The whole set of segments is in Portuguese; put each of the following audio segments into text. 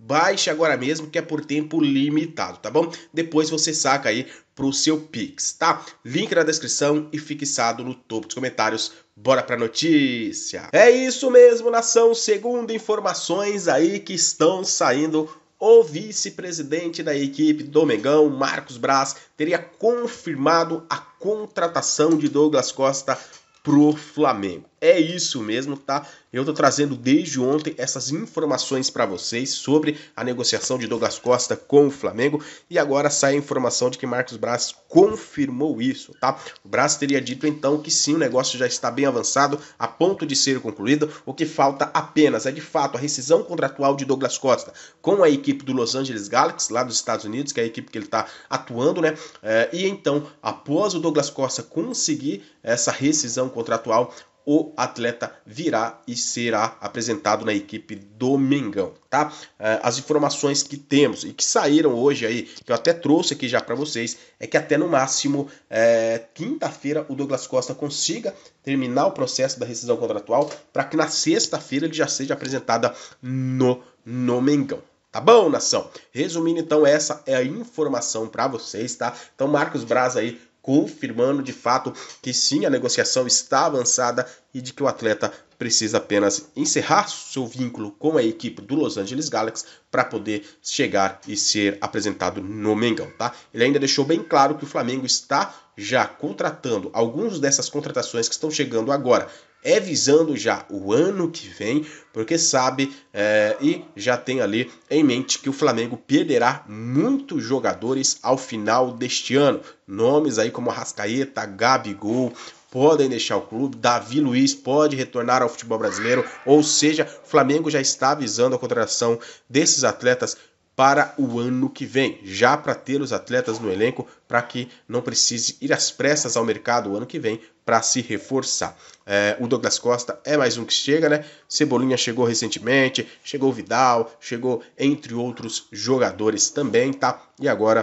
Baixe agora mesmo que é por tempo limitado, tá bom? Depois você saca aí pro seu Pix, tá? Link na descrição e fixado no topo dos comentários. Bora pra notícia. É isso mesmo, nação. Segundo informações aí que estão saindo, o vice-presidente da equipe do Marcos Braz, teria confirmado a contratação de Douglas Costa pro Flamengo. É isso mesmo, tá? Eu tô trazendo desde ontem essas informações para vocês sobre a negociação de Douglas Costa com o Flamengo e agora sai a informação de que Marcos Braz confirmou isso, tá? O Braz teria dito então que sim, o negócio já está bem avançado, a ponto de ser concluído, o que falta apenas é de fato a rescisão contratual de Douglas Costa com a equipe do Los Angeles Galaxy lá dos Estados Unidos, que é a equipe que ele tá atuando, né? É, e então, após o Douglas Costa conseguir essa rescisão contratual, o atleta virá e será apresentado na equipe do Mengão, tá? É, as informações que temos e que saíram hoje aí, que eu até trouxe aqui já para vocês, é que até no máximo é, quinta-feira o Douglas Costa consiga terminar o processo da rescisão contratual para que na sexta-feira ele já seja apresentada no, no Mengão. Tá bom, nação? Resumindo, então, essa é a informação para vocês, tá? Então, Marcos Braz aí confirmando de fato que sim, a negociação está avançada e de que o atleta precisa apenas encerrar seu vínculo com a equipe do Los Angeles Galaxy para poder chegar e ser apresentado no Mengão, tá? Ele ainda deixou bem claro que o Flamengo está já contratando alguns dessas contratações que estão chegando agora é visando já o ano que vem, porque sabe é, e já tem ali em mente que o Flamengo perderá muitos jogadores ao final deste ano. Nomes aí como Rascaeta, Gabigol, podem deixar o clube, Davi Luiz pode retornar ao futebol brasileiro, ou seja, o Flamengo já está avisando a contratação desses atletas para o ano que vem, já para ter os atletas no elenco para que não precise ir às pressas ao mercado o ano que vem para se reforçar. É, o Douglas Costa é mais um que chega, né? Cebolinha chegou recentemente, chegou Vidal, chegou entre outros jogadores também, tá? E agora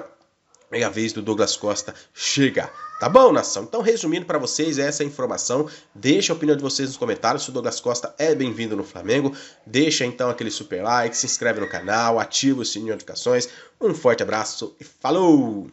é a vez do Douglas Costa chega. Tá bom, nação? Então, resumindo para vocês essa é informação, deixa a opinião de vocês nos comentários se o Douglas Costa é bem-vindo no Flamengo. Deixa então aquele super like, se inscreve no canal, ativa o sininho de notificações. Um forte abraço e falou!